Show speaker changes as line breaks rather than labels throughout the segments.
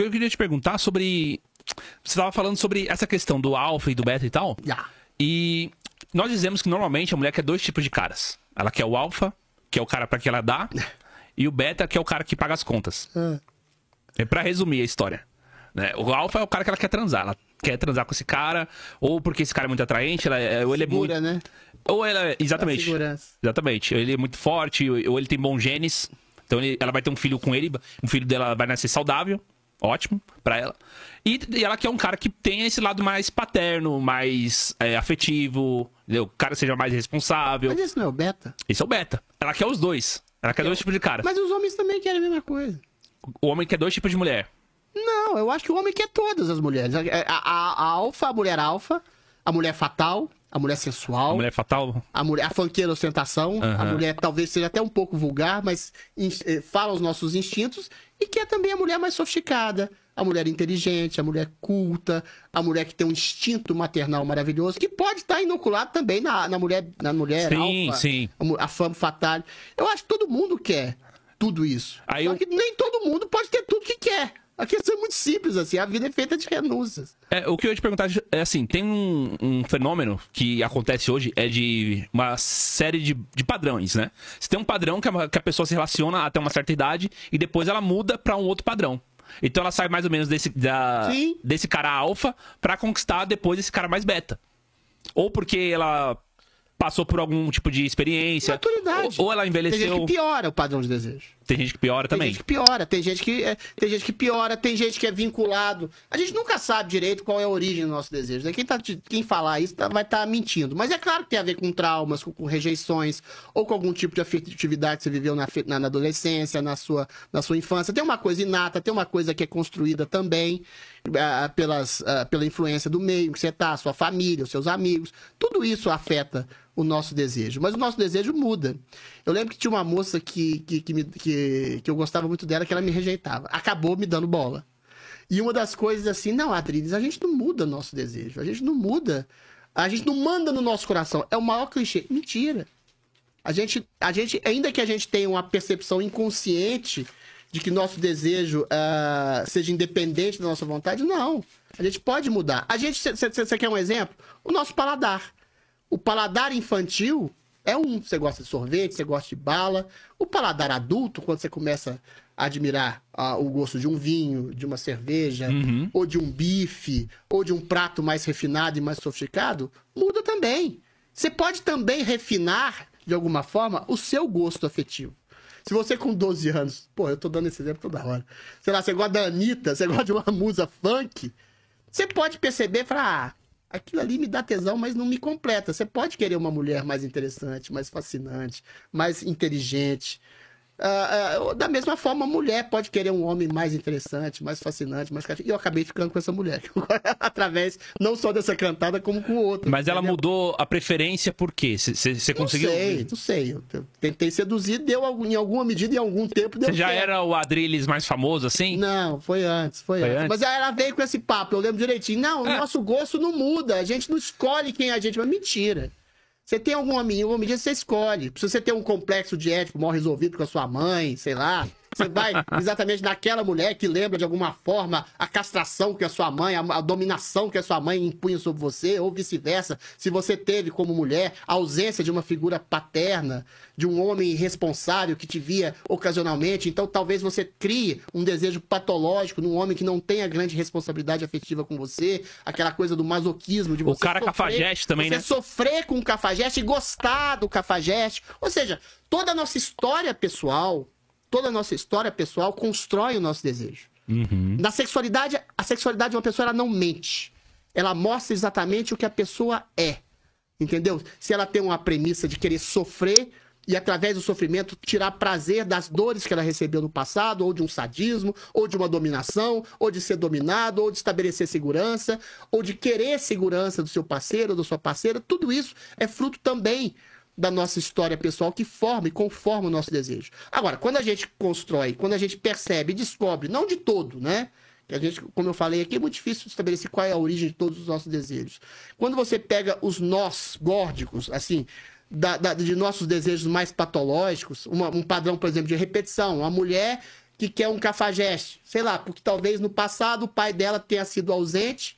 que eu queria te perguntar sobre. Você estava falando sobre essa questão do alfa e do beta e tal. Yeah. E nós dizemos que normalmente a mulher quer dois tipos de caras. Ela quer o alfa, que é o cara para que ela dá, e o beta, que é o cara que paga as contas. Uh. É para resumir a história. Né? O alfa é o cara que ela quer transar. Ela quer transar com esse cara, ou porque esse cara é muito atraente, ela, é, ou ele é Segura, muito... né? Ou ela, é, exatamente. Exatamente. Ou ele é muito forte, ou ele tem bons genes. Então ele, ela vai ter um filho com ele, um filho dela vai nascer saudável ótimo para ela. E, e, ela que é um cara que tem esse lado mais paterno, mais é, afetivo, entendeu? o cara seja mais responsável. Mas esse não é o beta? Esse é o beta. Ela quer os dois. Ela quer eu... dois tipos de cara. Mas
os homens também querem a mesma coisa.
O homem quer dois tipos de mulher.
Não, eu acho que o homem quer todas as mulheres. A, a, a alfa, a mulher alfa, a mulher fatal, a mulher sensual. A
mulher fatal.
A mulher, a fanqueira ostentação. Uhum. A mulher talvez seja até um pouco vulgar, mas eh, fala os nossos instintos. E que é também a mulher mais sofisticada, a mulher inteligente, a mulher culta, a mulher que tem um instinto maternal maravilhoso, que pode estar inoculado também na, na mulher, na mulher sim, alfa, sim. A, a fama fatal. Eu acho que todo mundo quer tudo isso. Aí Só eu... que nem todo mundo pode ter tudo que quer. A questão é muito simples, assim, a vida é feita de renúncias.
É, o que eu ia te perguntar é assim: tem um, um fenômeno que acontece hoje, é de uma série de, de padrões, né? Você tem um padrão que a, que a pessoa se relaciona até uma certa idade e depois ela muda para um outro padrão. Então ela sai mais ou menos desse, da, desse cara alfa para conquistar depois esse cara mais beta. Ou porque ela passou por algum tipo de experiência. Maturidade. Ou, ou ela envelheceu. que
piora o padrão de desejo. Tem
gente que piora também. Tem gente que
piora, tem gente que, é, tem gente que piora, tem gente que é vinculado. A gente nunca sabe direito qual é a origem do nosso desejo. Né? Quem, tá, quem falar isso tá, vai estar tá mentindo. Mas é claro que tem a ver com traumas, com, com rejeições, ou com algum tipo de afetividade que você viveu na, na, na adolescência, na sua, na sua infância. Tem uma coisa inata, tem uma coisa que é construída também ah, pelas, ah, pela influência do meio que você está, sua família, os seus amigos. Tudo isso afeta o nosso desejo. Mas o nosso desejo muda. Eu lembro que tinha uma moça que, que, que, me, que que, eu gostava muito dela, que ela me rejeitava. Acabou me dando bola. E uma das coisas assim, não, Adriles, a gente não muda nosso desejo, a gente não muda, a gente não manda no nosso coração. É o maior clichê. Mentira. A gente, a gente ainda que a gente tenha uma percepção inconsciente de que nosso desejo uh, seja independente da nossa vontade, não. A gente pode mudar. A gente, você quer um exemplo? O nosso paladar. O paladar infantil, é um. Você gosta de sorvete, você gosta de bala. O paladar adulto, quando você começa a admirar ah, o gosto de um vinho, de uma cerveja, uhum. ou de um bife, ou de um prato mais refinado e mais sofisticado, muda também. Você pode também refinar, de alguma forma, o seu gosto afetivo. Se você com 12 anos, pô, eu tô dando esse exemplo toda hora. Sei lá, você gosta da Anitta, você gosta de uma musa funk, você pode perceber e falar, ah, aquilo ali me dá tesão, mas não me completa. Você pode querer uma mulher mais interessante, mais fascinante, mais inteligente, Uh, uh, da mesma forma, a mulher pode querer um homem mais interessante, mais fascinante, mais cativo. E eu acabei ficando com essa mulher, através não só dessa cantada, como com outra.
Mas ela mudou a preferência por quê? Você conseguiu? Não sei,
não sei. Eu tentei seduzir, deu em alguma medida, em algum tempo, Você já
era o Adrilles mais famoso, assim? Não, foi antes,
foi, foi antes. antes. Mas ela veio com esse papo, eu lembro direitinho. Não, é. o é. nosso gosto não muda, a gente não escolhe quem é a gente... Mas mentira. Você tem algum amigo, uma medida você escolhe. Se você tem um complexo de ético mal resolvido com a sua mãe, sei lá, você vai exatamente naquela mulher que lembra de alguma forma a castração que a sua mãe, a, a dominação que a sua mãe impunha sobre você, ou vice-versa. Se você teve como mulher a ausência de uma figura paterna, de um homem responsável que te via ocasionalmente, então talvez você crie um desejo patológico num homem que não tenha grande responsabilidade afetiva com você, aquela coisa do masoquismo de você. O cara sofrer, cafajeste também, você né? sofrer com o cafajeste e gostar do cafajeste. Ou seja, toda a nossa história pessoal toda a nossa história pessoal constrói o nosso desejo. Uhum. Na sexualidade, a sexualidade de uma pessoa ela não mente. Ela mostra exatamente o que a pessoa é. Entendeu? Se ela tem uma premissa de querer sofrer e, através do sofrimento, tirar prazer das dores que ela recebeu no passado, ou de um sadismo, ou de uma dominação, ou de ser dominado, ou de estabelecer segurança, ou de querer segurança do seu parceiro ou da sua parceira, tudo isso é fruto também da nossa história pessoal que forma e conforma o nosso desejo. Agora, quando a gente constrói, quando a gente percebe, descobre, não de todo, né? Que a gente, como eu falei aqui, é muito difícil estabelecer qual é a origem de todos os nossos desejos. Quando você pega os nós górdicos, assim, da, da, de nossos desejos mais patológicos, uma, um padrão, por exemplo, de repetição, uma mulher que quer um cafajeste, sei lá, porque talvez no passado o pai dela tenha sido ausente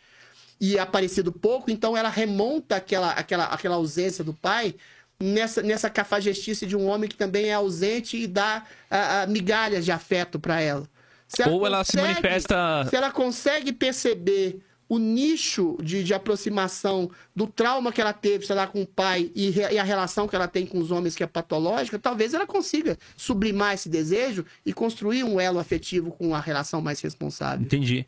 e aparecido pouco, então ela remonta aquela, aquela, aquela ausência do pai nessa, nessa cafajestice de um homem que também é ausente e dá a, a, migalhas de afeto para ela. ela. Ou ela consegue, se manifesta. Se ela consegue perceber o nicho de, de, aproximação do trauma que ela teve, sei lá, com o pai e, re, e, a relação que ela tem com os homens que é patológica, talvez ela consiga sublimar esse desejo e construir um elo afetivo com a relação mais responsável.
Entendi.